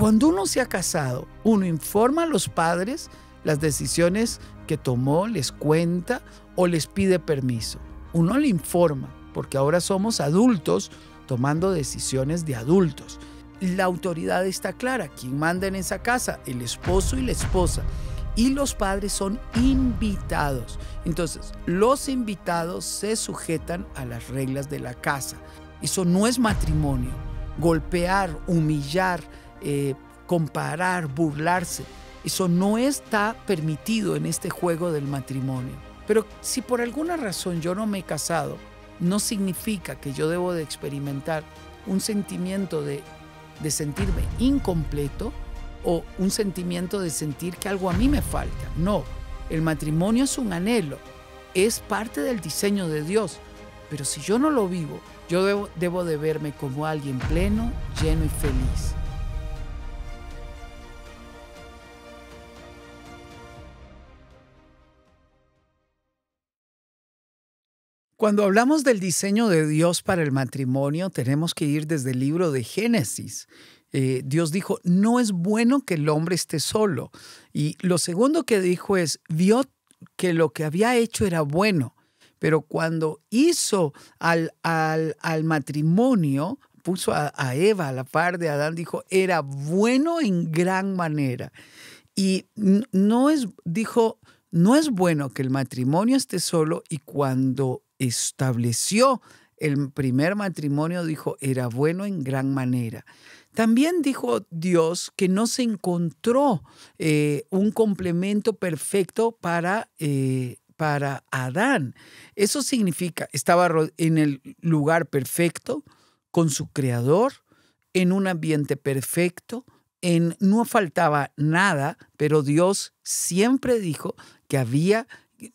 Cuando uno se ha casado, uno informa a los padres las decisiones que tomó, les cuenta o les pide permiso. Uno le informa, porque ahora somos adultos tomando decisiones de adultos. La autoridad está clara, quién manda en esa casa, el esposo y la esposa. Y los padres son invitados. Entonces, los invitados se sujetan a las reglas de la casa. Eso no es matrimonio. Golpear, humillar, eh, comparar, burlarse. Eso no está permitido en este juego del matrimonio. Pero si por alguna razón yo no me he casado, no significa que yo debo de experimentar un sentimiento de, sentirme incompleto o un sentimiento de sentir que algo a mí me falta. No, el matrimonio es un anhelo, es parte del diseño de Dios. Pero si yo no lo vivo, yo debo de verme como alguien pleno, lleno y feliz. Cuando hablamos del diseño de Dios para el matrimonio, tenemos que ir desde el libro de Génesis. Eh, Dios dijo, no es bueno que el hombre esté solo. Y lo segundo que dijo es, vio que lo que había hecho era bueno, pero cuando hizo al, al, matrimonio, puso a, Eva a la par de Adán, dijo, era bueno en gran manera. Y no es, dijo, no es bueno que el matrimonio esté solo y cuando estableció el primer matrimonio, dijo, era bueno en gran manera. También dijo Dios que no se encontró eh, un complemento perfecto para, eh, para Adán. Eso significa, estaba en el lugar perfecto, con su creador, en un ambiente perfecto, en, no faltaba nada, pero Dios siempre dijo que había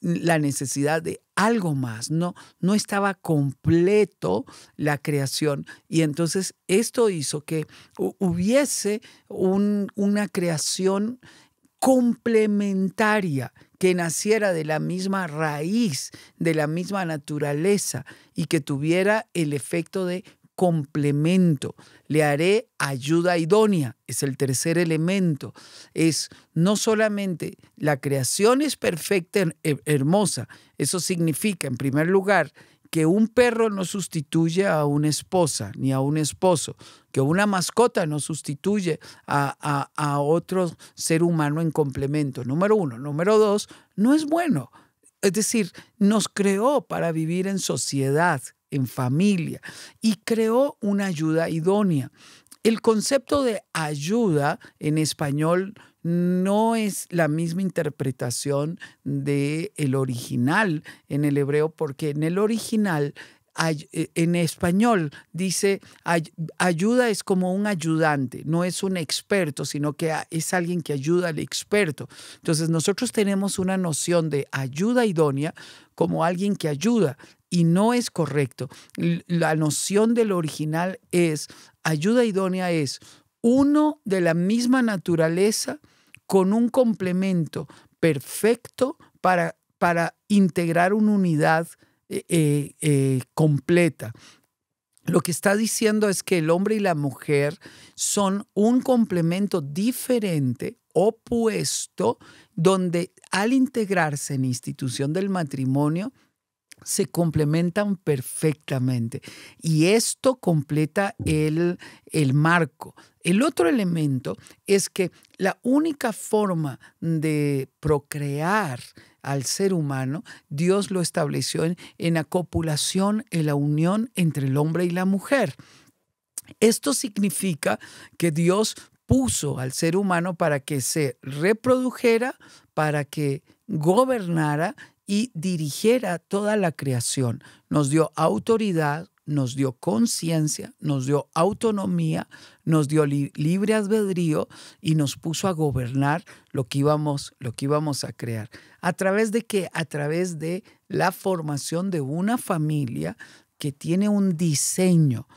la necesidad de algo más, no, no estaba completo la creación. Y entonces esto hizo que hubiese una creación complementaria que naciera de la misma raíz, de la misma naturaleza y que tuviera el efecto de complemento, le haré ayuda idónea, es el tercer elemento. Es no solamente la creación es perfecta, hermosa, eso significa, en primer lugar, que un perro no sustituye a una esposa ni a un esposo, que una mascota no sustituye a, a otro ser humano en complemento. Número uno. Número dos, no es bueno. Es decir, nos creó para vivir en sociedad, en familia y creó una ayuda idónea. El concepto de ayuda en español no es la misma interpretación del el original en el hebreo, porque en el original eh, en español dice ayuda es como un ayudante, no es un experto, sino que es alguien que ayuda al experto. Entonces nosotros tenemos una noción de ayuda idónea como alguien que ayuda y no es correcto. La noción del original es, ayuda idónea es uno de la misma naturaleza con un complemento perfecto para, para integrar una unidad eh, eh, eh, completa. Lo que está diciendo es que el hombre y la mujer son un complemento diferente, opuesto, donde al integrarse en institución del matrimonio, se complementan perfectamente. Y esto completa el, marco. El otro elemento es que la única forma de procrear al ser humano, Dios lo estableció en, en la copulación, en la unión entre el hombre y la mujer. Esto significa que Dios puso al ser humano para que se reprodujera, para que gobernara y dirigiera toda la creación. Nos dio autoridad, nos dio conciencia, nos dio autonomía, nos dio libre albedrío y nos puso a gobernar lo que, íbamos, lo que íbamos a crear. ¿A través de qué? A través de la formación de una familia que tiene un diseño.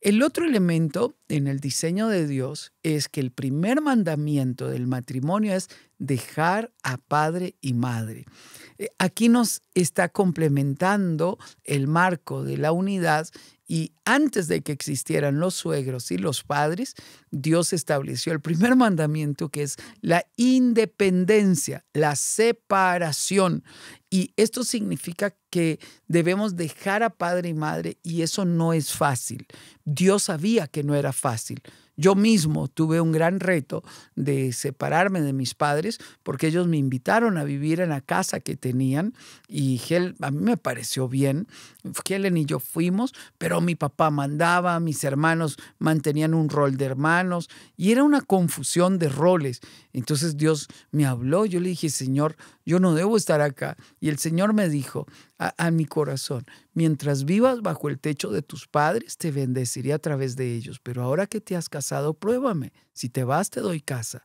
El otro elemento en el diseño de Dios es que el primer mandamiento del matrimonio es dejar a padre y madre. Eh, aquí nos está complementando el marco de la unidad y antes de que existieran los suegros y los padres, Dios estableció el primer mandamiento que es la independencia, la separación. Y esto significa que debemos dejar a padre y madre y eso no es fácil. Dios sabía que no era fácil. Yo mismo tuve un gran reto de separarme de mis padres porque ellos me invitaron a vivir en la casa que tenían y a mí me pareció bien. Helen y yo fuimos, pero mi papá mandaba, mis hermanos mantenían un rol de hermanos y era una confusión de roles. Entonces Dios me habló, yo le dije, Señor, yo no debo estar acá. Y el Señor me dijo a mi corazón, Mientras vivas bajo el techo de tus padres, te bendeciría a través de ellos. Pero ahora que te has casado, pruébame. Si te vas, te doy casa.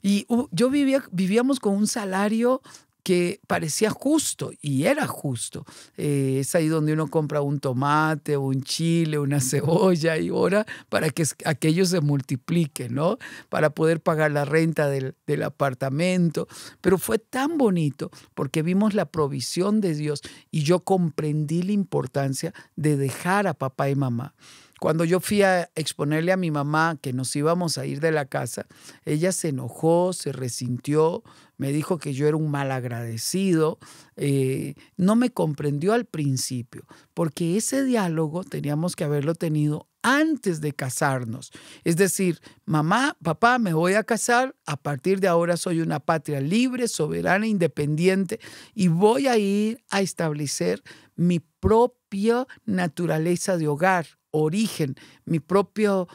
Y uh, yo vivía, vivíamos con un salario que parecía justo y era justo. Eh, es ahí donde uno compra un tomate, un chile, una cebolla y ahora para que aquello se multiplique, ¿no? Para poder pagar la renta del, del apartamento. Pero fue tan bonito porque vimos la provisión de Dios y yo comprendí la importancia de dejar a papá y mamá. Cuando yo fui a exponerle a mi mamá que nos íbamos a ir de la casa, ella se enojó, se resintió, me dijo que yo era un mal agradecido, eh, no me comprendió al principio, porque ese diálogo teníamos que haberlo tenido antes de casarnos. Es decir, mamá, papá, me voy a casar, a partir de ahora soy una patria libre, soberana, independiente y voy a ir a establecer mi propia naturaleza de hogar origen, mi propio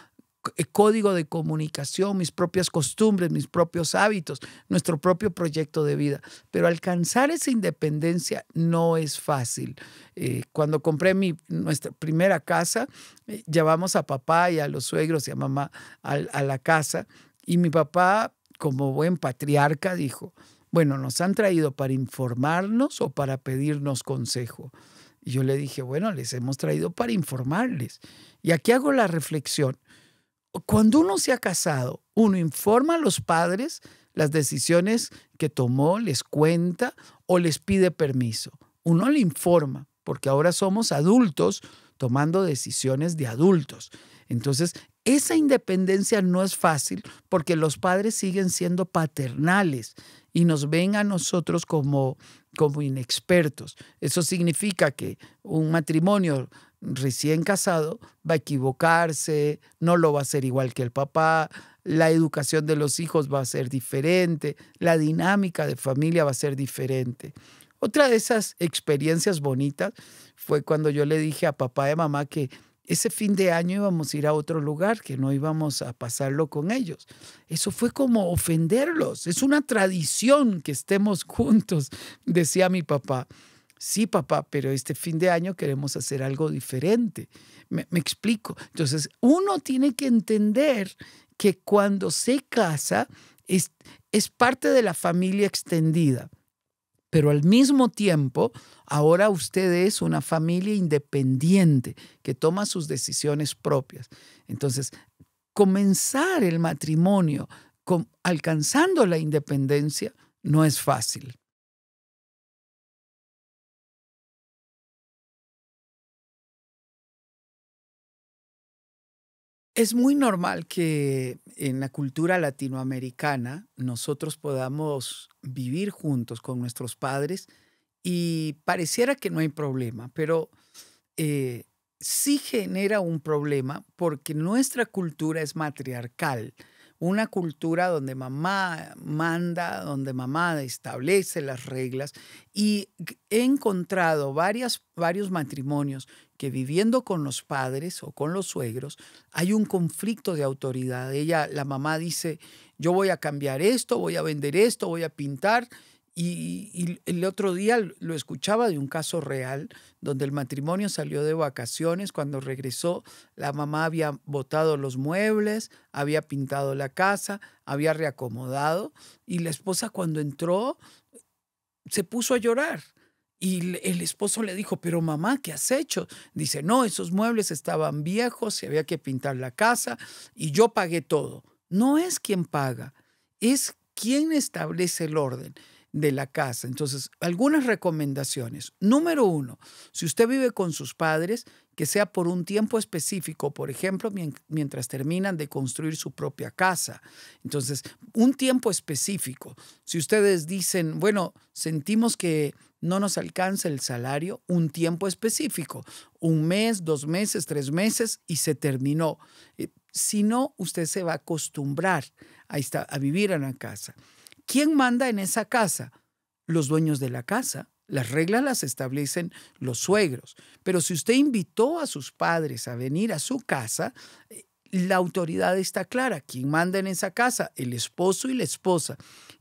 eh, código de comunicación, mis propias costumbres, mis propios hábitos, nuestro propio proyecto de vida. Pero alcanzar esa independencia no es fácil. Eh, cuando compré mi, nuestra primera casa, eh, llevamos a papá y a los suegros y a mamá a la casa y mi papá, como buen patriarca, dijo, bueno, nos han traído para informarnos o para pedirnos consejo. Y yo le dije, bueno, les hemos traído para informarles. Y aquí hago la reflexión. Cuando uno se ha casado, uno informa a los padres las decisiones que tomó, les cuenta o les pide permiso. Uno le informa, porque ahora somos adultos tomando decisiones de adultos. Entonces, esa independencia no es fácil porque los padres siguen siendo paternales y nos ven a nosotros como como inexpertos. Eso significa que un matrimonio recién casado va a equivocarse, no lo va a hacer igual que el papá, la educación de los hijos va a ser diferente, la dinámica de familia va a ser diferente. Otra de esas experiencias bonitas fue cuando yo le dije a papá y mamá que ese fin de año íbamos a ir a otro lugar, que no íbamos a pasarlo con ellos. Eso fue como ofenderlos. Es una tradición que estemos juntos, decía mi papá. Sí, papá, pero este fin de año queremos hacer algo diferente. Me, explico. Entonces, uno tiene que entender que cuando se casa es parte de la familia extendida pero al mismo tiempo, ahora usted es una familia independiente que toma sus decisiones propias. Entonces, comenzar el matrimonio alcanzando la independencia no es fácil. Es muy normal que en la cultura latinoamericana nosotros podamos vivir juntos con nuestros padres y pareciera que no hay problema, pero eh, sí genera un problema porque nuestra cultura es matriarcal, una cultura donde mamá manda, donde mamá establece las reglas y he encontrado varios matrimonios que viviendo con los padres o con los suegros hay un conflicto de autoridad. Ella, la mamá dice, yo voy a cambiar esto, voy a vender esto, voy a pintar. Y, el otro día lo escuchaba de un caso real donde el matrimonio salió de vacaciones, cuando regresó la mamá había botado los muebles, había pintado la casa, había reacomodado y la esposa cuando entró se puso a llorar y el esposo le dijo, pero mamá, ¿qué has hecho? Dice, no, esos muebles estaban viejos, se había que pintar la casa y yo pagué todo. No es quien paga, es quien establece el orden de la casa. Entonces, algunas recomendaciones. Número uno, si usted vive con sus padres, que sea por un tiempo específico, por ejemplo, mientras terminan de construir su propia casa. Entonces, un tiempo específico. Si ustedes dicen, bueno, sentimos que no nos alcanza el salario un tiempo específico, un mes, dos meses, tres meses y se terminó. Eh, si no, usted se va a acostumbrar a, a vivir en la casa. ¿Quién manda en esa casa? Los dueños de la casa. Las reglas las establecen los suegros. Pero si usted invitó a sus padres a venir a su casa, eh, la autoridad está clara. Quien manda en esa casa? El esposo y la esposa.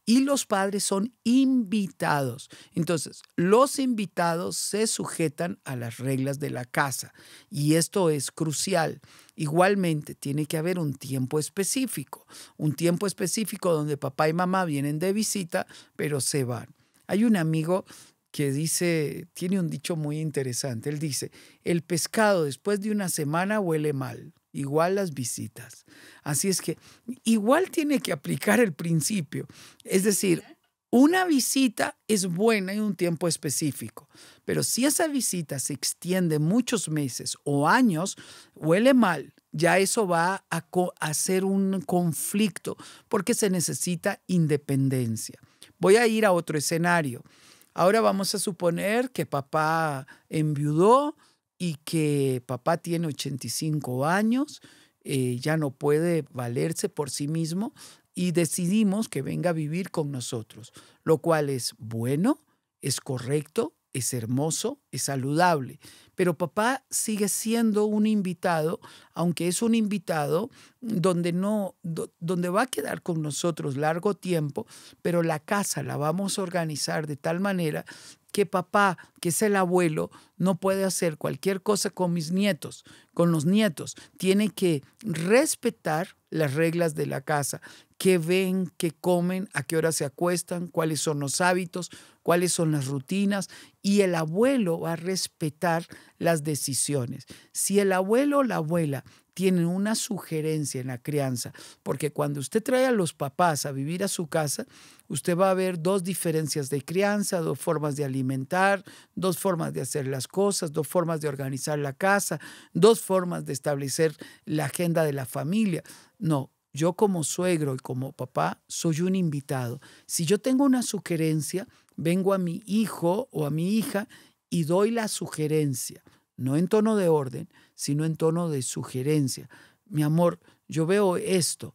Y los padres son invitados. Entonces, los invitados se sujetan a las reglas de la casa. Y esto es crucial. Igualmente, tiene que haber un tiempo específico. Un tiempo específico donde papá y mamá vienen de visita, pero se van. Hay un amigo que dice, tiene un dicho muy interesante. Él dice, el pescado después de una semana huele mal igual las visitas. Así es que igual tiene que aplicar el principio. Es decir, una visita es buena en un tiempo específico, pero si esa visita se extiende muchos meses o años, huele mal. Ya eso va a, hacer un conflicto porque se necesita independencia. Voy a ir a otro escenario. Ahora vamos a suponer que papá enviudó y que papá tiene 85 años, eh, ya no puede valerse por sí mismo y decidimos que venga a vivir con nosotros, lo cual es bueno, es correcto, es hermoso, es saludable. Pero papá sigue siendo un invitado, aunque es un invitado donde no donde va a quedar con nosotros largo tiempo, pero la casa la vamos a organizar de tal manera que papá, que es el abuelo, no puede hacer cualquier cosa con mis nietos, con los nietos. Tiene que respetar las reglas de la casa, qué ven, qué comen, a qué hora se acuestan, cuáles son los hábitos, cuáles son las rutinas, y el abuelo va a respetar las decisiones. Si el abuelo o la abuela tienen una sugerencia en la crianza, porque cuando usted trae a los papás a vivir a su casa, usted va a ver dos diferencias de crianza, dos formas de alimentar, dos formas de hacer las cosas, dos formas de organizar la casa, dos formas de establecer la agenda de la familia. No, yo como suegro y como papá soy un invitado. Si yo tengo una sugerencia, vengo a mi hijo o a mi hija y doy la sugerencia no en tono de orden, sino en tono de sugerencia. Mi amor, yo veo esto,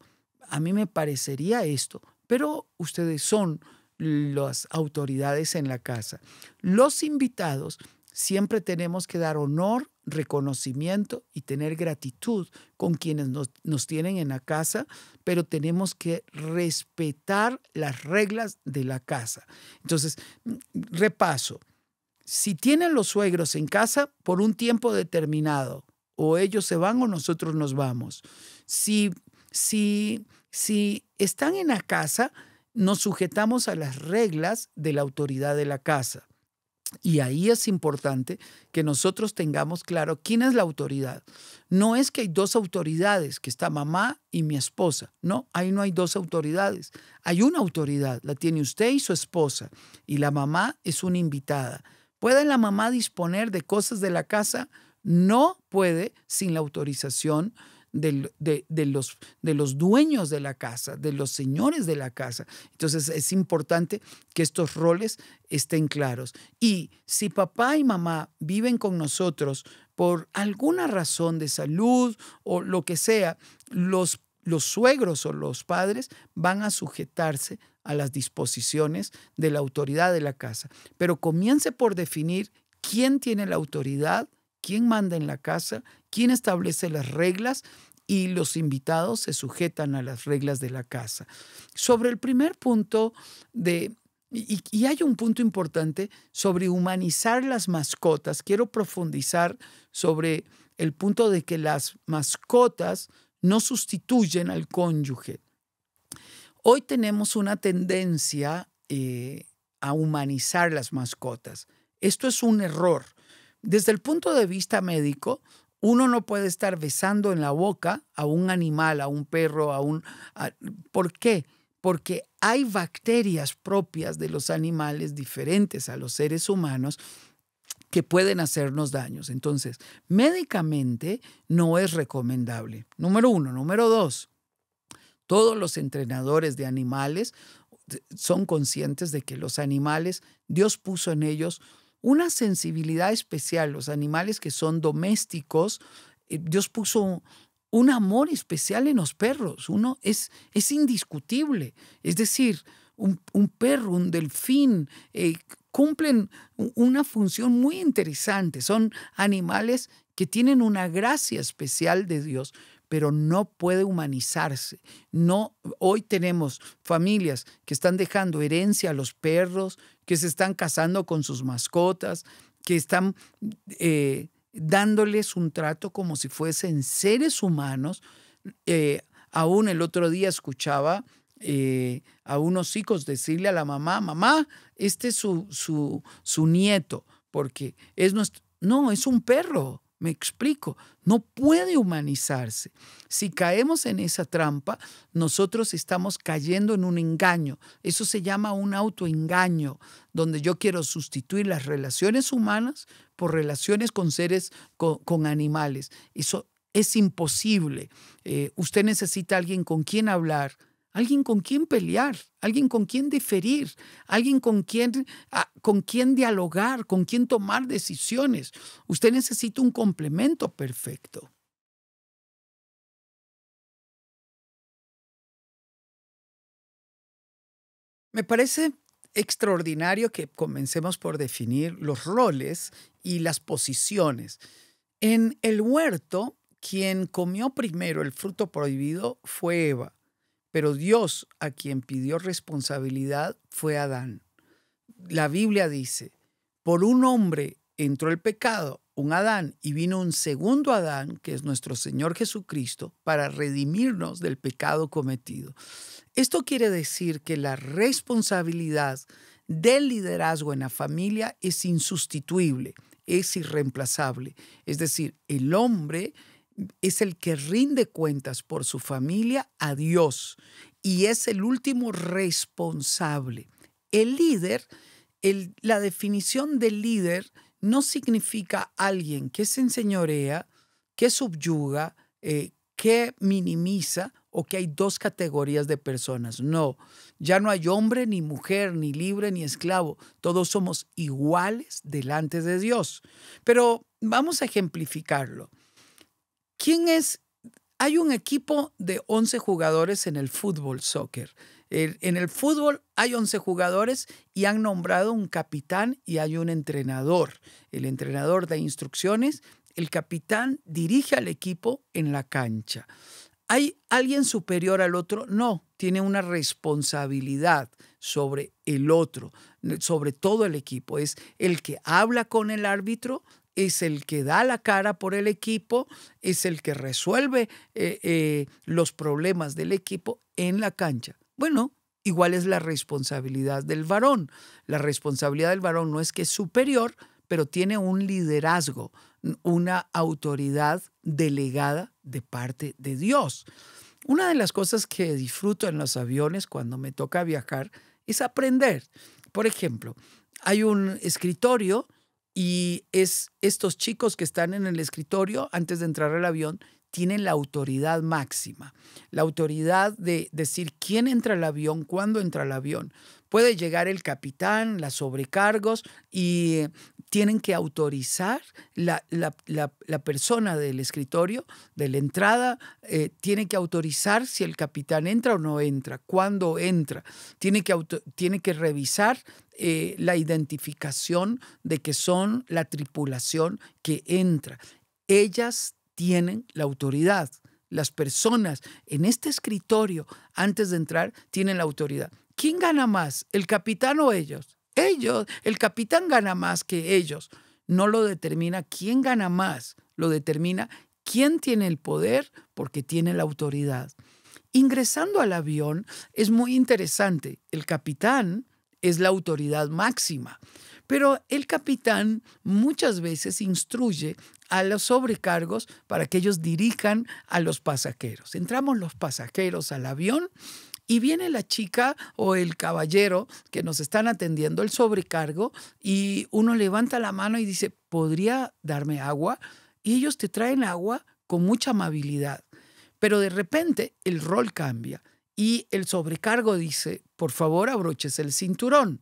a mí me parecería esto, pero ustedes son las autoridades en la casa. Los invitados siempre tenemos que dar honor, reconocimiento y tener gratitud con quienes nos, nos tienen en la casa, pero tenemos que respetar las reglas de la casa. Entonces, repaso, si tienen los suegros en casa por un tiempo determinado, o ellos se van o nosotros nos vamos. Si, si, si están en la casa, nos sujetamos a las reglas de la autoridad de la casa. Y ahí es importante que nosotros tengamos claro quién es la autoridad. No es que hay dos autoridades, que está mamá y mi esposa. No, ahí no hay dos autoridades. Hay una autoridad, la tiene usted y su esposa, y la mamá es una invitada. ¿Puede la mamá disponer de cosas de la casa? No puede sin la autorización de, los, los dueños de la casa, de los señores de la casa. Entonces es importante que estos roles estén claros. Y si papá y mamá viven con nosotros por alguna razón de salud o lo que sea, los los suegros o los padres van a sujetarse a las disposiciones de la autoridad de la casa. Pero comience por definir quién tiene la autoridad, quién manda en la casa, quién establece las reglas y los invitados se sujetan a las reglas de la casa. Sobre el primer punto de... Y, y hay un punto importante sobre humanizar las mascotas. Quiero profundizar sobre el punto de que las mascotas no sustituyen al cónyuge. Hoy tenemos una tendencia eh, a humanizar las mascotas. Esto es un error. Desde el punto de vista médico, uno no puede estar besando en la boca a un animal, a un perro, a un... ¿Por qué? Porque hay bacterias propias de los animales diferentes a los seres humanos que pueden hacernos daños. Entonces, médicamente no es recomendable. Número uno. Número dos, todos los entrenadores de animales son conscientes de que los animales, Dios puso en ellos una sensibilidad especial. Los animales que son domésticos, eh, Dios puso un amor especial en los perros. Uno es, es indiscutible. Es decir, un, perro, un delfín, eh, cumplen una función muy interesante. Son animales que tienen una gracia especial de Dios, pero no puede humanizarse. No, hoy tenemos familias que están dejando herencia a los perros, que se están casando con sus mascotas, que están eh, dándoles un trato como si fuesen seres humanos. Eh, aún el otro día escuchaba eh, a unos hijos, decirle a la mamá, mamá, este es su, nieto, porque es nuestro... No, es un perro, me explico, no puede humanizarse. Si caemos en esa trampa, nosotros estamos cayendo en un engaño. Eso se llama un autoengaño, donde yo quiero sustituir las relaciones humanas por relaciones con seres, con, animales. Eso es imposible. Eh, usted necesita alguien con quien hablar, alguien con quien pelear, alguien con quien diferir, alguien ah, con quien, dialogar, con quien tomar decisiones. Usted necesita un complemento perfecto. Me parece extraordinario que comencemos por definir los roles y las posiciones. En el huerto, quien comió primero el fruto prohibido fue Eva. Pero Dios a quien pidió responsabilidad fue Adán. La Biblia dice, por un hombre entró el pecado, un Adán, y vino un segundo Adán, que es nuestro Señor Jesucristo, para redimirnos del pecado cometido. Esto quiere decir que la responsabilidad del liderazgo en la familia es insustituible, es irreemplazable. Es decir, el hombre es el que rinde cuentas por su familia a Dios y es el último responsable. El líder, la definición de líder no significa alguien que se enseñorea, que subyuga, eh, que minimiza o que hay dos categorías de personas. No, ya no hay hombre ni mujer, ni libre ni esclavo. Todos somos iguales delante de Dios. Pero vamos a ejemplificarlo. ¿Quién es? Hay un equipo de 11 jugadores en el fútbol soccer. en el fútbol hay 11 jugadores y han nombrado un capitán y hay un entrenador. El entrenador da instrucciones, el capitán dirige al equipo en la cancha. ¿Hay alguien superior al otro? No, tiene una responsabilidad sobre el otro, sobre todo el equipo. Es el que habla con el árbitro, es el que da la cara por el equipo, es el que resuelve eh, eh, los problemas del equipo en la cancha. Bueno, igual es la responsabilidad del varón. La responsabilidad del varón no es que es superior, pero tiene un liderazgo, una autoridad delegada de parte de Dios. Una de las cosas que disfruto en los aviones cuando me toca viajar es aprender. Por ejemplo, hay un escritorio y es estos chicos que están en el escritorio antes de entrar al avión tienen la autoridad máxima, la autoridad de decir quién entra al avión, cuándo entra al avión. Puede llegar el capitán, las sobrecargos y tienen que autorizar la, persona del escritorio, de la entrada, eh, tiene que autorizar si el capitán entra o no entra, cuándo entra, tiene que, que revisar eh, la identificación de que son la tripulación que entra. Ellas tienen la autoridad. Las personas en este escritorio, antes de entrar, tienen la autoridad. ¿Quién gana más, el capitán o ellos? Ellos, el capitán gana más que ellos. No lo determina quién gana más, lo determina quién tiene el poder porque tiene la autoridad. Ingresando al avión es muy interesante. El capitán es la autoridad máxima, pero el capitán muchas veces instruye a los sobrecargos para que ellos dirijan a los pasajeros. Entramos los pasajeros al avión y viene la chica o el caballero que nos están atendiendo, el sobrecargo, y uno levanta la mano y dice, ¿podría darme agua? Y ellos te traen agua con mucha amabilidad. Pero de repente el rol cambia y el sobrecargo dice, por favor abroches el cinturón.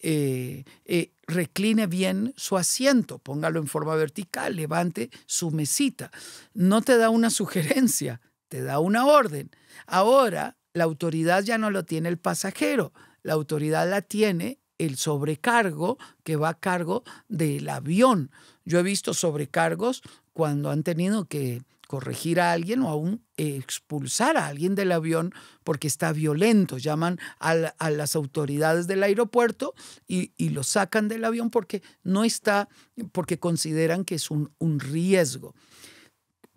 Eh, eh, recline bien su asiento, póngalo en forma vertical, levante su mesita. No te da una sugerencia, te da una orden. Ahora la autoridad ya no lo tiene el pasajero, la autoridad la tiene el sobrecargo que va a cargo del avión. Yo he visto sobrecargos cuando han tenido que corregir a alguien o aún expulsar a alguien del avión porque está violento. Llaman a, las autoridades del aeropuerto y, lo sacan del avión porque no está, porque consideran que es un, riesgo.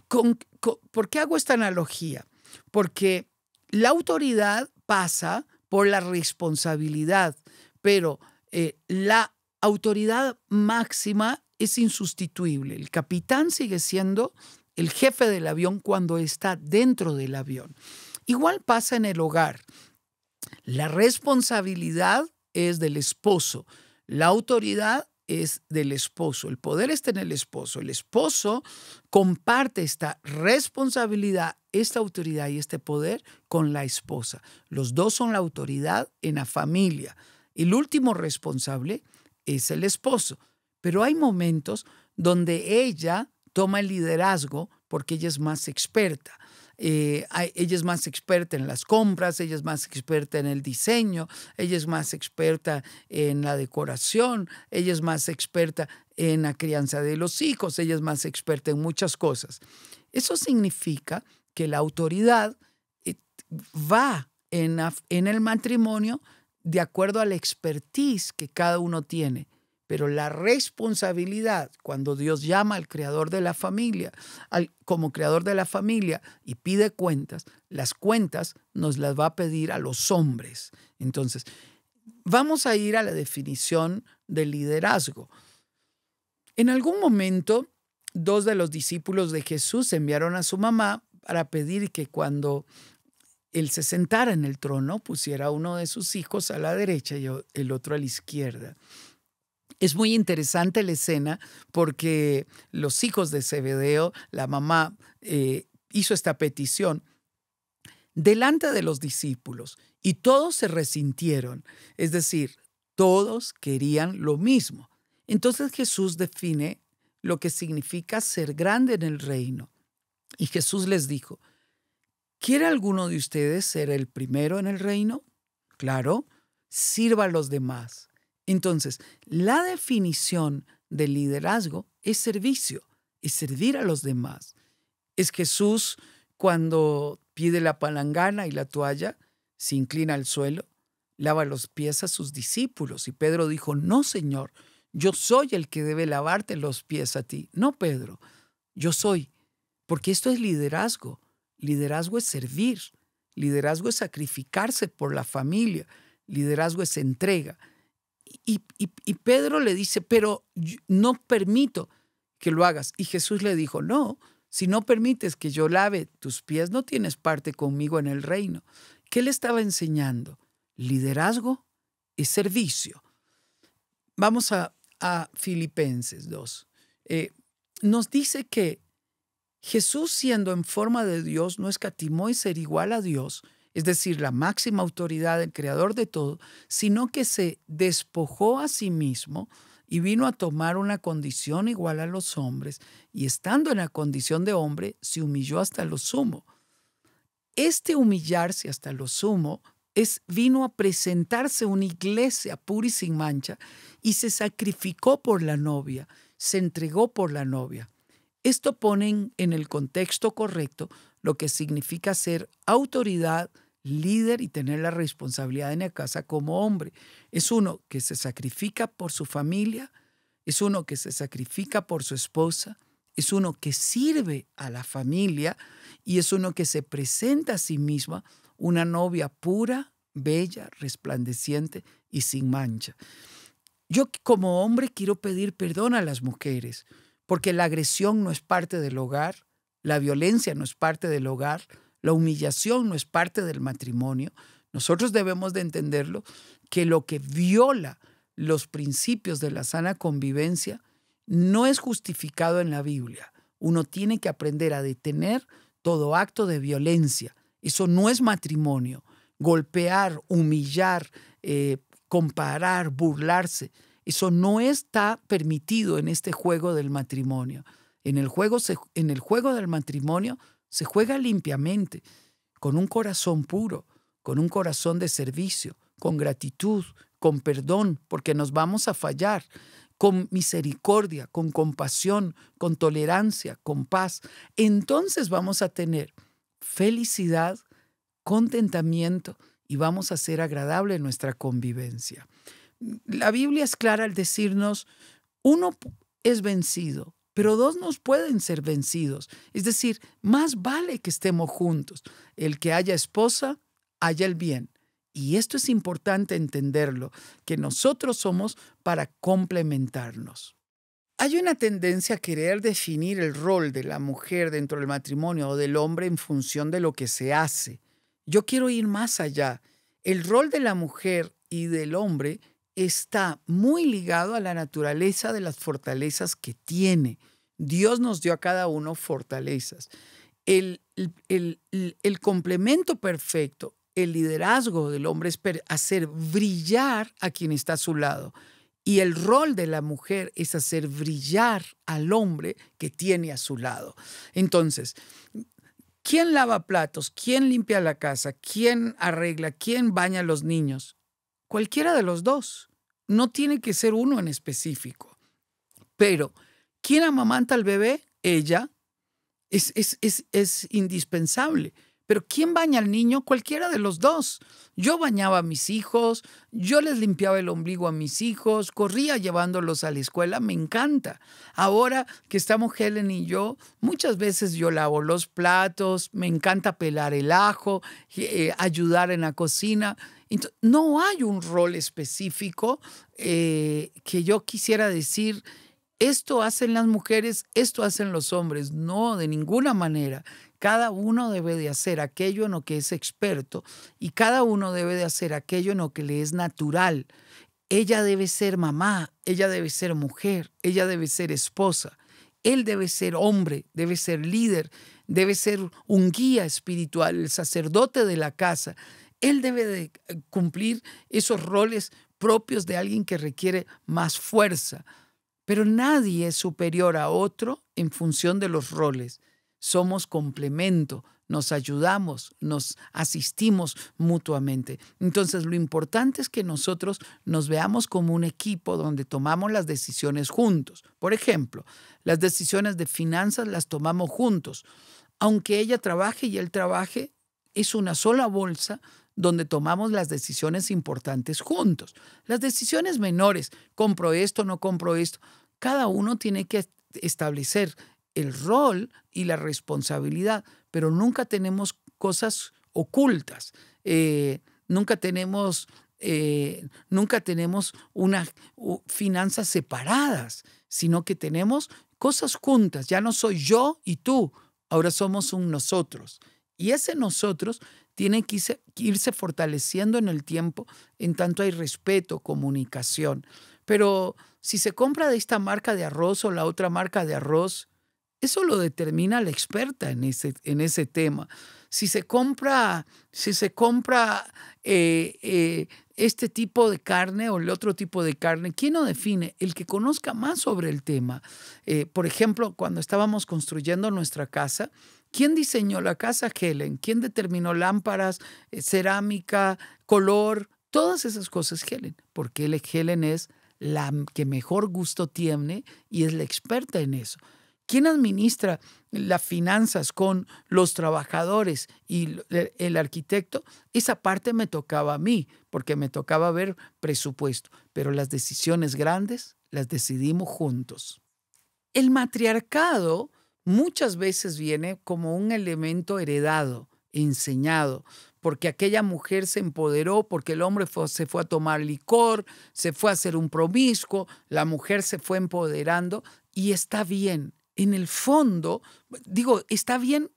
¿Por qué hago esta analogía? Porque la autoridad pasa por la responsabilidad, pero eh, la autoridad máxima es insustituible. El capitán sigue siendo el jefe del avión cuando está dentro del avión. Igual pasa en el hogar. La responsabilidad es del esposo, la autoridad es del esposo, el poder está en el esposo. El esposo comparte esta responsabilidad, esta autoridad y este poder con la esposa. Los dos son la autoridad en la familia. El último responsable es el esposo, pero hay momentos donde ella toma el liderazgo porque ella es más experta. Eh, ella es más experta en las compras, ella es más experta en el diseño, ella es más experta en la decoración, ella es más experta en la crianza de los hijos, ella es más experta en muchas cosas. Eso significa que la autoridad eh, va en el matrimonio de acuerdo a la expertise que cada uno tiene. Pero la responsabilidad, cuando Dios llama al creador de la familia, como creador de la familia, y pide cuentas, las cuentas nos las va a pedir a los hombres. Entonces, vamos a ir a la definición de liderazgo. En algún momento, dos de los discípulos de Jesús enviaron a su mamá para pedir que cuando él se sentara en el trono, pusiera uno de sus hijos a la derecha y el otro a la izquierda. Es muy interesante la escena porque los hijos de Zebedeo, la mamá, eh, hizo esta petición delante de los discípulos y todos se resintieron, es decir, todos querían lo mismo. Entonces Jesús define lo que significa ser grande en el reino. Y Jesús les dijo, ¿quiere alguno de ustedes ser el primero en el reino? Claro, sirva a los demás entonces, la definición del liderazgo es servicio, es servir a los demás. Es Jesús cuando pide la palangana y la toalla, se inclina al suelo, lava los pies a sus discípulos. Y Pedro dijo, no, Señor, yo soy el que debe lavarte los pies a ti. No, Pedro, yo soy, porque esto es liderazgo. Liderazgo es servir, liderazgo es sacrificarse por la familia, liderazgo es entrega. Y, Pedro le dice, pero no permito que lo hagas. Y Jesús le dijo, no, si no permites que yo lave tus pies, no tienes parte conmigo en el reino. ¿Qué le estaba enseñando? Liderazgo y servicio. Vamos a, Filipenses 2. Eh, nos dice que Jesús, siendo en forma de Dios, no escatimó y ser igual a Dios, es decir, la máxima autoridad del creador de todo, sino que se despojó a sí mismo y vino a tomar una condición igual a los hombres, y estando en la condición de hombre, se humilló hasta lo sumo. Este humillarse hasta lo sumo es, vino a presentarse una iglesia pura y sin mancha, y se sacrificó por la novia, se entregó por la novia. Esto pone en el contexto correcto lo que significa ser autoridad, líder y tener la responsabilidad en la casa como hombre. Es uno que se sacrifica por su familia, es uno que se sacrifica por su esposa, es uno que sirve a la familia y es uno que se presenta a sí misma una novia pura, bella, resplandeciente y sin mancha. Yo como hombre quiero pedir perdón a las mujeres porque la agresión no es parte del hogar, la violencia no es parte del hogar, la humillación no es parte del matrimonio. Nosotros debemos de entenderlo que lo que viola los principios de la sana convivencia no es justificado en la Biblia. Uno tiene que aprender a detener todo acto de violencia. Eso no es matrimonio. Golpear, humillar, eh, comparar, burlarse, eso no está permitido en este juego del matrimonio. En el juego, en el juego del matrimonio se juega limpiamente, con un corazón puro, con un corazón de servicio, con gratitud, con perdón, porque nos vamos a fallar, con misericordia, con compasión, con tolerancia, con paz. Entonces vamos a tener felicidad, contentamiento y vamos a ser agradable en nuestra convivencia la Biblia es clara al decirnos, uno es vencido, pero dos nos pueden ser vencidos. Es decir, más vale que estemos juntos. El que haya esposa, haya el bien. Y esto es importante entenderlo, que nosotros somos para complementarnos. Hay una tendencia a querer definir el rol de la mujer dentro del matrimonio o del hombre en función de lo que se hace. Yo quiero ir más allá. El rol de la mujer y del hombre está muy ligado a la naturaleza de las fortalezas que tiene. Dios nos dio a cada uno fortalezas. El, el, complemento perfecto, el liderazgo del hombre es hacer brillar a quien está a su lado. Y el rol de la mujer es hacer brillar al hombre que tiene a su lado. Entonces, ¿quién lava platos? ¿Quién limpia la casa? ¿Quién arregla? ¿Quién baña a los niños? Cualquiera de los dos. No tiene que ser uno en específico. Pero, ¿quién amamanta al bebé? Ella. Es, indispensable. Pero ¿quién baña al niño? Cualquiera de los dos. Yo bañaba a mis hijos, yo les limpiaba el ombligo a mis hijos, corría llevándolos a la escuela, me encanta. Ahora que estamos Helen y yo, muchas veces yo lavo los platos, me encanta pelar el ajo, eh, ayudar en la cocina no hay un rol específico eh, que yo quisiera decir, esto hacen las mujeres, esto hacen los hombres. No, de ninguna manera. Cada uno debe de hacer aquello en lo que es experto y cada uno debe de hacer aquello en lo que le es natural. Ella debe ser mamá, ella debe ser mujer, ella debe ser esposa, él debe ser hombre, debe ser líder, debe ser un guía espiritual, el sacerdote de la casa. Él debe eh, cumplir esos roles propios de alguien que requiere más fuerza. Pero nadie es superior a otro en función de los roles. Somos complemento, nos ayudamos, nos asistimos mutuamente. Entonces, lo importante es que nosotros nos veamos como un equipo donde tomamos las decisiones juntos. Por ejemplo, las decisiones de finanzas las tomamos juntos. Aunque ella trabaje y él trabaje, es una sola bolsa donde tomamos las decisiones importantes juntos. Las decisiones menores, compro esto, no compro esto, cada uno tiene que establecer el rol y la responsabilidad, pero nunca tenemos cosas ocultas, eh, nunca tenemos... Eh, nunca tenemos unas finanzas separadas, sino que tenemos cosas juntas. Ya no soy yo y tú, ahora somos un nosotros. Y ese nosotros tiene que irse, fortaleciendo en el tiempo en tanto hay respeto, comunicación. Pero si se compra de esta marca de arroz o la otra marca de arroz, eso lo determina la experta en ese, en ese tema. Si se compra, si se compra eh, eh, este tipo de carne o el otro tipo de carne, ¿quién lo define? El que conozca más sobre el tema. Eh, por ejemplo, cuando estábamos construyendo nuestra casa, ¿Quién diseñó la casa Helen? ¿Quién determinó lámparas, eh, cerámica, color? Todas esas cosas Helen, porque Helen es la que mejor gusto tiene y es la experta en eso. ¿Quién administra las finanzas con los trabajadores y el arquitecto? Esa parte me tocaba a mí, porque me tocaba ver presupuesto, pero las decisiones grandes las decidimos juntos. El matriarcado muchas veces viene como un elemento heredado, enseñado, porque aquella mujer se empoderó, porque el hombre se fue a tomar licor, se fue a hacer un promiscuo, la mujer se fue empoderando y está bien. En el fondo, digo, está bien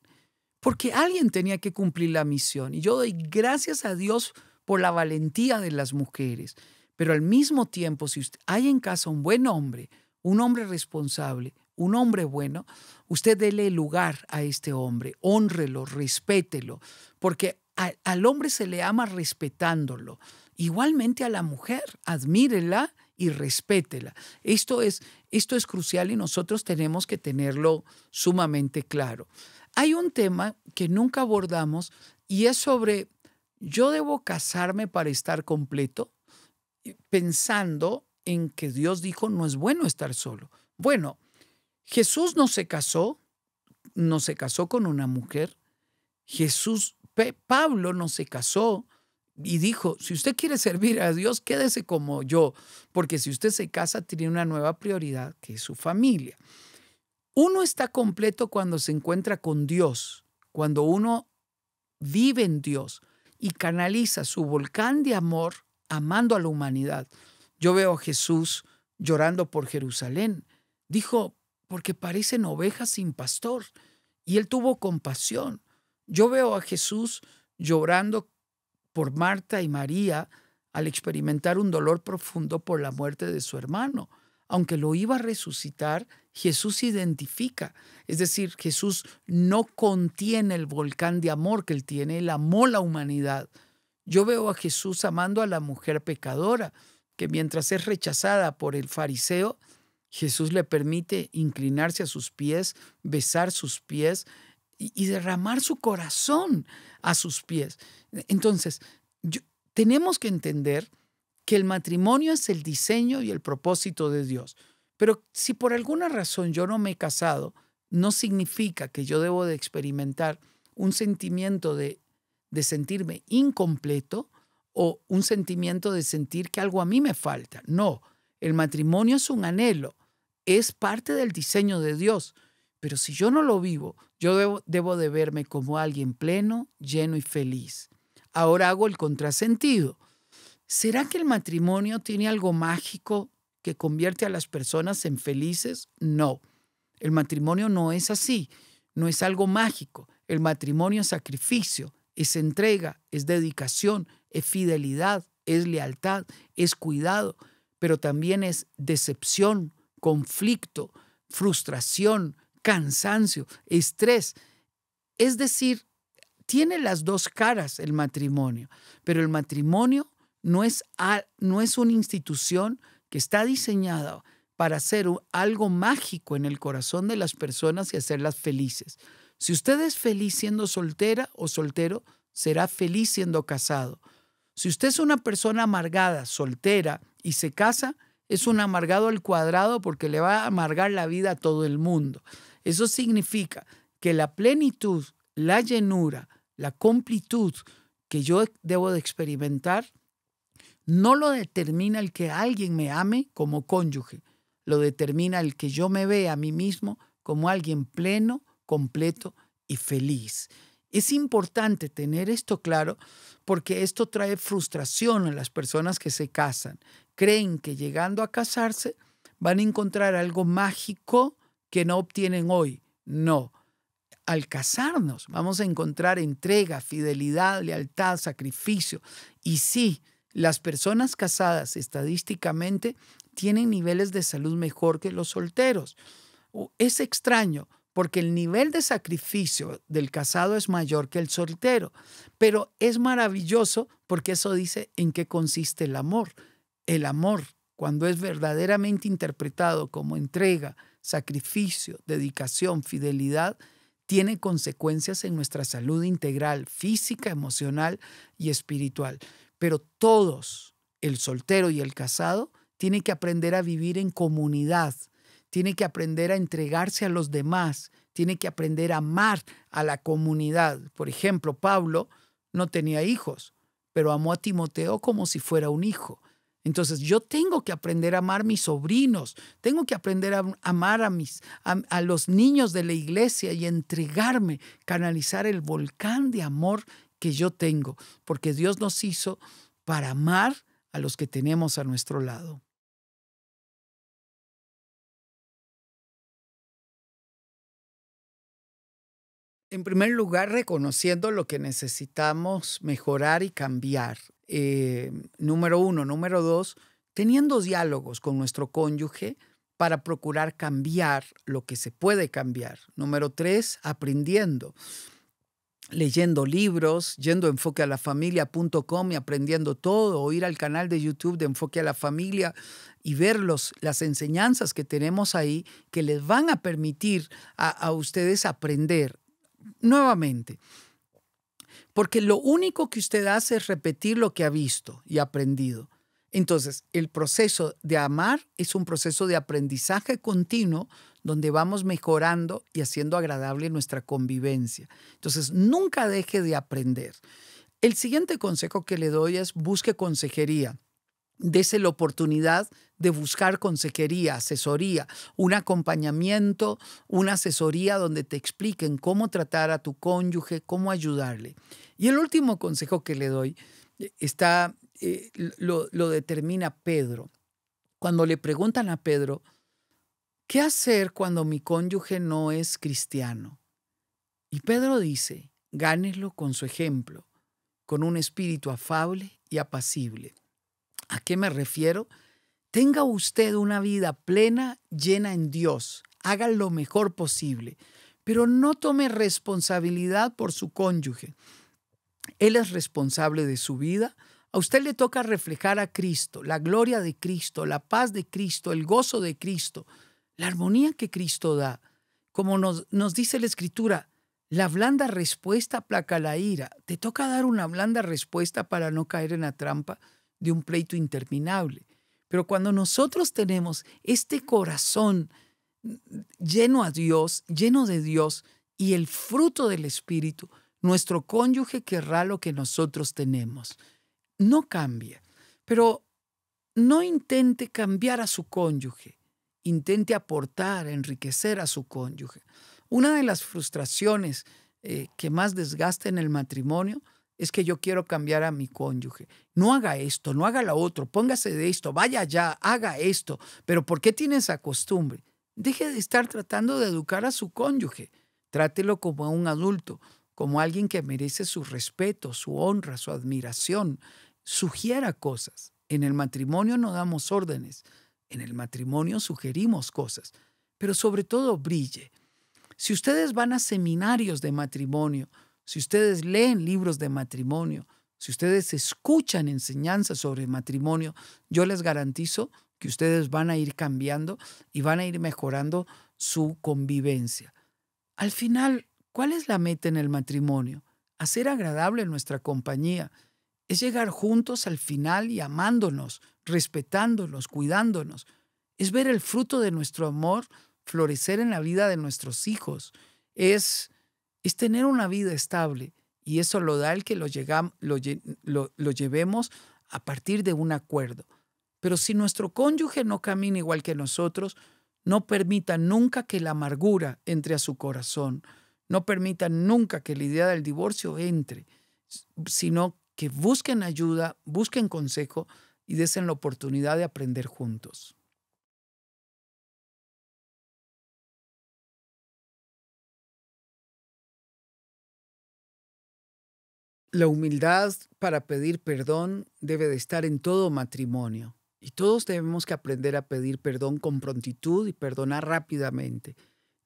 porque alguien tenía que cumplir la misión. Y yo doy gracias a Dios por la valentía de las mujeres. Pero al mismo tiempo, si hay en casa un buen hombre, un hombre responsable, un hombre bueno, Usted dele lugar a este hombre, honrelo, respételo, porque al hombre se le ama respetándolo. Igualmente a la mujer, admírela y respétela. Esto es, esto es crucial y nosotros tenemos que tenerlo sumamente claro. Hay un tema que nunca abordamos y es sobre, ¿yo debo casarme para estar completo? Pensando en que Dios dijo, no es bueno estar solo. Bueno, Jesús no se casó, no se casó con una mujer. Jesús, Pablo no se casó y dijo, si usted quiere servir a Dios, quédese como yo, porque si usted se casa tiene una nueva prioridad, que es su familia. Uno está completo cuando se encuentra con Dios, cuando uno vive en Dios y canaliza su volcán de amor amando a la humanidad. Yo veo a Jesús llorando por Jerusalén. Dijo, porque parecen ovejas sin pastor. Y él tuvo compasión. Yo veo a Jesús llorando por Marta y María al experimentar un dolor profundo por la muerte de su hermano. Aunque lo iba a resucitar, Jesús identifica. Es decir, Jesús no contiene el volcán de amor que él tiene, él amó la humanidad. Yo veo a Jesús amando a la mujer pecadora, que mientras es rechazada por el fariseo, Jesús le permite inclinarse a sus pies, besar sus pies y, derramar su corazón a sus pies. Entonces, tenemos que entender que el matrimonio es el diseño y el propósito de Dios. Pero si por alguna razón yo no me he casado, no significa que yo debo de experimentar un sentimiento de, de sentirme incompleto o un sentimiento de sentir que algo a mí me falta. No, el matrimonio es un anhelo es parte del diseño de Dios. Pero si yo no lo vivo, yo debo, de verme como alguien pleno, lleno y feliz. Ahora hago el contrasentido. ¿Será que el matrimonio tiene algo mágico que convierte a las personas en felices? No. El matrimonio no es así, no es algo mágico. El matrimonio es sacrificio, es entrega, es dedicación, es fidelidad, es lealtad, es cuidado, pero también es decepción, conflicto, frustración, cansancio, estrés. Es decir, tiene las dos caras el matrimonio, pero el matrimonio no es, no es una institución que está diseñada para hacer algo mágico en el corazón de las personas y hacerlas felices. Si usted es feliz siendo soltera o soltero, será feliz siendo casado. Si usted es una persona amargada, soltera y se casa, es un amargado al cuadrado porque le va a amargar la vida a todo el mundo. Eso significa que la plenitud, la llenura, la completud que yo debo de experimentar, no lo determina el que alguien me ame como cónyuge, lo determina el que yo me vea a mí mismo como alguien pleno, completo y feliz. Es importante tener esto claro porque esto trae frustración a las personas que se casan. Creen que llegando a casarse van a encontrar algo mágico que no obtienen hoy. No. Al casarnos vamos a encontrar entrega, fidelidad, lealtad, sacrificio. Y sí, las personas casadas estadísticamente tienen niveles de salud mejor que los solteros. Es extraño, porque el nivel de sacrificio del casado es mayor que el soltero, pero es maravilloso porque eso dice en qué consiste el amor. El amor, cuando es verdaderamente interpretado como entrega, sacrificio, dedicación, fidelidad, tiene consecuencias en nuestra salud integral, física, emocional y espiritual. Pero todos, el soltero y el casado, tienen que aprender a vivir en comunidad, tiene que aprender a entregarse a los demás, tiene que aprender a amar a la comunidad. Por ejemplo, Pablo no tenía hijos, pero amó a Timoteo como si fuera un hijo. Entonces yo tengo que aprender a amar a mis sobrinos, tengo que aprender a amar a, mis, a los niños de la iglesia y entregarme, canalizar el volcán de amor que yo tengo, porque Dios nos hizo para amar a los que tenemos a nuestro lado. En primer lugar, reconociendo lo que necesitamos mejorar y cambiar. Eh, número uno. Número dos, teniendo diálogos con nuestro cónyuge para procurar cambiar lo que se puede cambiar. Número tres, aprendiendo leyendo libros, yendo a enfoquealafamilia.com y aprendiendo todo, o ir al canal de YouTube de Enfoque a la Familia y ver las enseñanzas que tenemos ahí que les van a permitir a ustedes aprender nuevamente, porque lo único que usted hace es repetir lo que ha visto y aprendido. Entonces, el proceso de amar es un proceso de aprendizaje continuo donde vamos mejorando y haciendo agradable nuestra convivencia. Entonces, nunca deje de aprender. El siguiente consejo que le doy es busque consejería dese la oportunidad de buscar consejería, asesoría, un acompañamiento, una asesoría donde te expliquen cómo tratar a tu cónyuge, cómo ayudarle. Y el último consejo que le doy eh, está, eh, lo, determina Pedro. Cuando le preguntan a Pedro, ¿qué hacer cuando mi cónyuge no es cristiano? Y Pedro dice, Gánelo con su ejemplo, con un espíritu afable y apacible ¿A qué me refiero? Tenga usted una vida plena, llena en Dios. Haga lo mejor posible, pero no tome responsabilidad por su cónyuge. Él es responsable de su vida. A usted le toca reflejar a Cristo, la gloria de Cristo, la paz de Cristo, el gozo de Cristo, la armonía que Cristo da. Como nos, dice la Escritura, la blanda respuesta aplaca la ira. ¿Te toca dar una blanda respuesta para no caer en la trampa? de un pleito interminable. Pero cuando nosotros tenemos este corazón mm, lleno a Dios, lleno de Dios y el fruto del Espíritu, nuestro cónyuge querrá lo que nosotros tenemos. No cambia, pero no intente cambiar a su cónyuge, intente aportar, enriquecer a su cónyuge. Una de las frustraciones eh, que más desgasta en el matrimonio es que yo quiero cambiar a mi cónyuge. No haga esto, no haga lo otro, póngase de esto, vaya allá, haga esto. Pero ¿por qué tiene esa costumbre? Deje de estar tratando de educar a su cónyuge. Trátelo como a un adulto, como alguien que merece su respeto, su honra, su admiración. Sugiera cosas. En el matrimonio no damos órdenes, en el matrimonio sugerimos cosas, pero sobre todo brille. Si ustedes van a seminarios de matrimonio, si ustedes leen libros de matrimonio, si ustedes escuchan enseñanzas sobre matrimonio, yo les garantizo que ustedes van a ir cambiando y van a ir mejorando su convivencia. Al final, ¿cuál es la meta en el matrimonio? Hacer agradable nuestra compañía. Es llegar juntos al final y amándonos, respetándonos, cuidándonos. Es ver el fruto de nuestro amor florecer en la vida de nuestros hijos. Es es tener una vida estable y eso lo da el que lo, lo, llevemos a partir de un acuerdo. Pero si nuestro cónyuge no camina igual que nosotros, no permita nunca que la amargura entre a su corazón, no permita nunca que la idea del divorcio entre, sino que busquen ayuda, busquen consejo y desen la oportunidad de aprender juntos. La humildad para pedir perdón debe de estar en todo matrimonio y todos tenemos que aprender a pedir perdón con prontitud y perdonar rápidamente.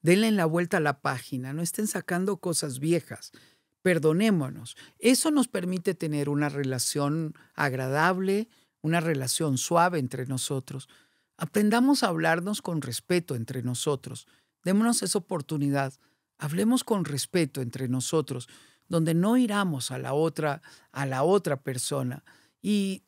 Denle la vuelta a la página, no estén sacando cosas viejas. Perdonémonos. Eso nos permite tener una relación agradable, una relación suave entre nosotros. Aprendamos a hablarnos con respeto entre nosotros. Démonos esa oportunidad. Hablemos con respeto entre nosotros donde no iramos a la otra, a la otra persona y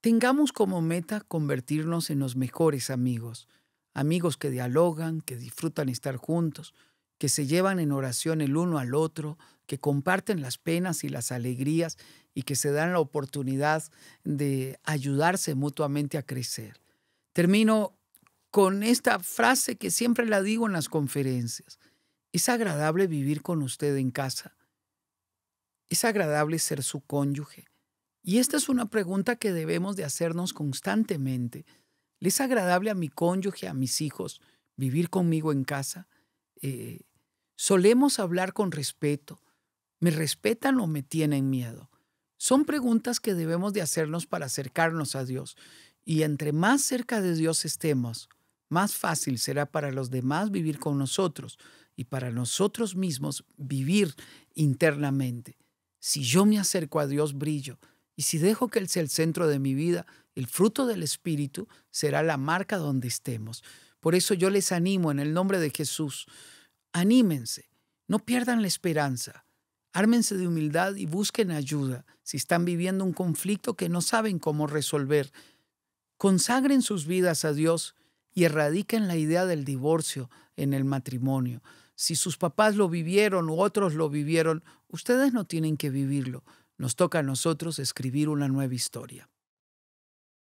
tengamos como meta convertirnos en los mejores amigos, amigos que dialogan, que disfrutan estar juntos, que se llevan en oración el uno al otro, que comparten las penas y las alegrías y que se dan la oportunidad de ayudarse mutuamente a crecer. Termino con esta frase que siempre la digo en las conferencias. Es agradable vivir con usted en casa. ¿Es agradable ser su cónyuge? Y esta es una pregunta que debemos de hacernos constantemente. ¿Les es agradable a mi cónyuge, a mis hijos, vivir conmigo en casa? Eh, solemos hablar con respeto. ¿Me respetan o me tienen miedo? Son preguntas que debemos de hacernos para acercarnos a Dios. Y entre más cerca de Dios estemos, más fácil será para los demás vivir con nosotros y para nosotros mismos vivir internamente. Si yo me acerco a Dios, brillo. Y si dejo que Él sea el centro de mi vida, el fruto del Espíritu será la marca donde estemos. Por eso yo les animo en el nombre de Jesús. Anímense, no pierdan la esperanza. Ármense de humildad y busquen ayuda si están viviendo un conflicto que no saben cómo resolver. Consagren sus vidas a Dios y erradiquen la idea del divorcio en el matrimonio si sus papás lo vivieron u otros lo vivieron, ustedes no tienen que vivirlo. Nos toca a nosotros escribir una nueva historia.